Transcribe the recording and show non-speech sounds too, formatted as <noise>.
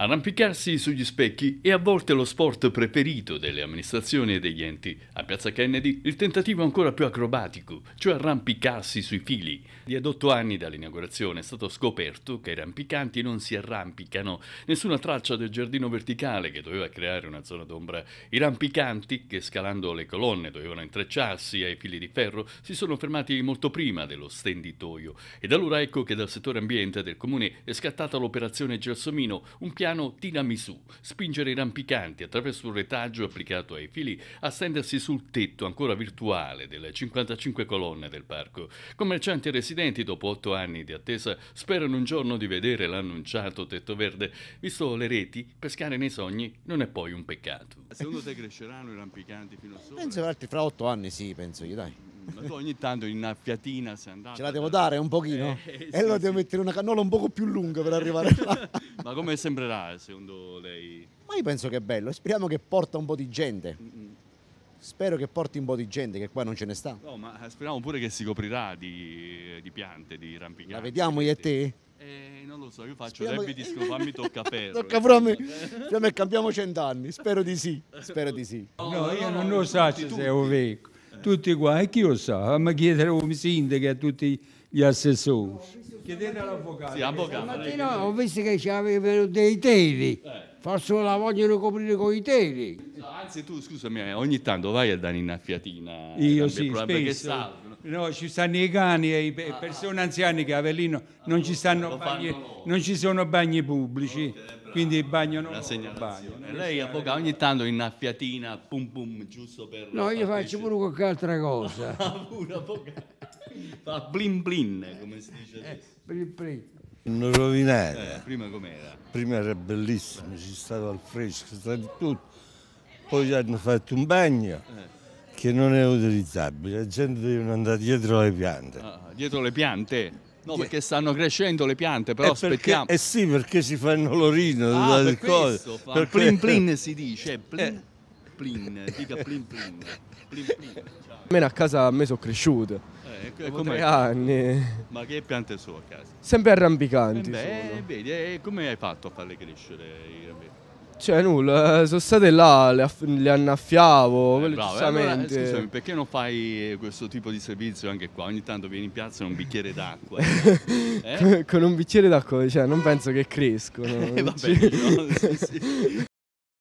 Arrampicarsi sugli specchi è a volte lo sport preferito delle amministrazioni e degli enti. A Piazza Kennedy il tentativo è ancora più acrobatico, cioè arrampicarsi sui fili. Di otto anni dall'inaugurazione è stato scoperto che i rampicanti non si arrampicano. Nessuna traccia del giardino verticale che doveva creare una zona d'ombra. I rampicanti, che scalando le colonne dovevano intrecciarsi ai fili di ferro, si sono fermati molto prima dello stenditoio. E da allora ecco che dal settore ambiente del comune è scattata l'operazione Gelsomino, un piano italiano tiramisù, spingere i rampicanti attraverso un retaggio applicato ai fili a stendersi sul tetto ancora virtuale delle 55 colonne del parco. Commercianti e residenti, dopo otto anni di attesa, sperano un giorno di vedere l'annunciato tetto verde. Visto le reti, pescare nei sogni non è poi un peccato. Secondo te cresceranno i rampicanti fino a sopra? Penso che fra otto anni sì, penso io, dai ma tu ogni tanto in una fiatina sei andato. Ce la devo dare un pochino? Eh, e sì, allora devo sì. mettere una cannola un poco più lunga per arrivare là. <laughs> ma come sembrerà eh, secondo lei? Ma io penso che è bello, speriamo che porta un po' di gente. Mm, mm. Spero che porti un po' di gente che qua non ce ne sta. No, ma speriamo pure che si coprirà di, eh, di piante, di rampicate. La vediamo io e te? Eh, non lo so, io faccio Speriamo... rugby che... disco, fammi tocca <laughs> ferro. tocca pure a me. Eh. cambiamo cent'anni, spero di sì, spero di sì. No, no io non lo so se sei un vecchio tutti qua, e chi lo sa? Ah, ma chiedere come sindaco a tutti gli assessori. Chiedete all'avvocato. Sì, avvocato. Stamattina ho visto che ci avevano dei teli, eh. forse la vogliono coprire con i teli. anzi tu scusami, eh, ogni tanto vai a dare innaffiatina. Eh, Io sì, spesso. No, ci stanno i cani e le ah, persone ah. anziane che a Avellino non, ci, stanno bagni, non ci sono bagni pubblici. Quindi bagnano bagno non bagno. Non eh, lei avvoca ogni tanto innaffiatina, pum pum, giusto per... No, io faccio pure qualche altra cosa. <laughs> Ah, Fa blin blin, come si dice eh, adesso. Eh, blin blin. Non rovinare. Eh, prima com'era? Prima era bellissimo, ci stava al fresco, stato tutto. Poi hanno fatto un bagno. Eh. che non è utilizzabile, la gente deve andare dietro le piante. Ah, dietro le piante? No, perché stanno crescendo le piante, però eh aspettiamo. eh sì, perché si fanno l'orino. Ah, per questo, fa. per plin plin si dice, eh. plin plin, dica plin plin. plin, plin. Almeno a casa a me sono cresciuto. Eh, come anni. Ma che piante sono a casa? Sempre arrampicanti. Eh beh, eh, vedi, eh, come hai fatto a farle crescere i rametti? Cioè nulla, eh, sono state là, le, aff- le annaffiavo, eh, bravo, giustamente. Eh, scusami, perché non fai eh, questo tipo di servizio anche qua? Ogni tanto vieni in piazza con un bicchiere d'acqua. <laughs> eh? con, con un bicchiere d'acqua, cioè, non penso che crescono. Eh, vabbè, cioè no, sì, sì. <laughs>